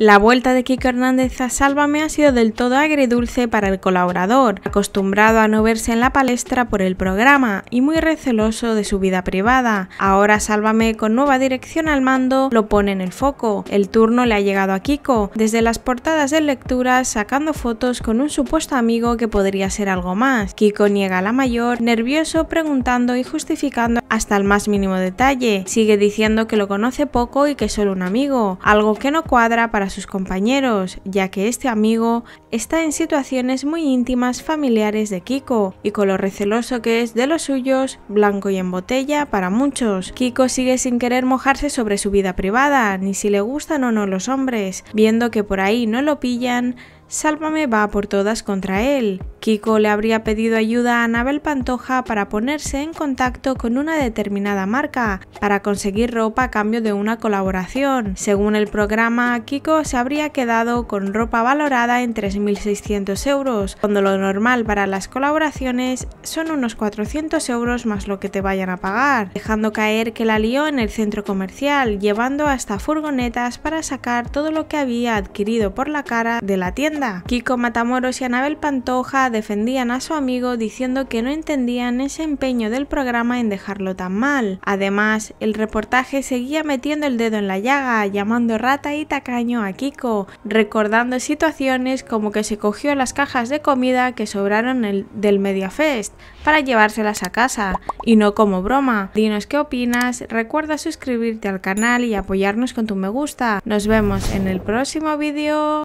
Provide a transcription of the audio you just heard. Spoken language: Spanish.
La vuelta de Kiko Hernández a Sálvame ha sido del todo agridulce para el colaborador, acostumbrado a no verse en la palestra por el programa y muy receloso de su vida privada. Ahora Sálvame con nueva dirección al mando lo pone en el foco. El turno le ha llegado a Kiko, desde las portadas de lecturas sacando fotos con un supuesto amigo que podría ser algo más. Kiko niega a la mayor, nervioso, preguntando y justificando hasta el más mínimo detalle. Sigue diciendo que lo conoce poco y que es solo un amigo, algo que no cuadra para sus compañeros, ya que este amigo está en situaciones muy íntimas familiares de Kiko, y con lo receloso que es de los suyos, blanco y en botella para muchos. Kiko sigue sin querer mojarse sobre su vida privada, ni si le gustan o no los hombres, viendo que por ahí no lo pillan, Sálvame va por todas contra él. Kiko le habría pedido ayuda a Anabel Pantoja para ponerse en contacto con una determinada marca, para conseguir ropa a cambio de una colaboración. Según el programa, Kiko se habría quedado con ropa valorada en 3.600 euros, cuando lo normal para las colaboraciones son unos 400 euros más lo que te vayan a pagar, dejando caer que la lió en el centro comercial, llevando hasta furgonetas para sacar todo lo que había adquirido por la cara de la tienda Kiko Matamoros y Anabel Pantoja defendían a su amigo diciendo que no entendían ese empeño del programa en dejarlo tan mal. Además, el reportaje seguía metiendo el dedo en la llaga, llamando rata y tacaño a Kiko, recordando situaciones como que se cogió las cajas de comida que sobraron del Mediafest para llevárselas a casa, y no como broma. Dinos qué opinas, recuerda suscribirte al canal y apoyarnos con tu me gusta. Nos vemos en el próximo vídeo.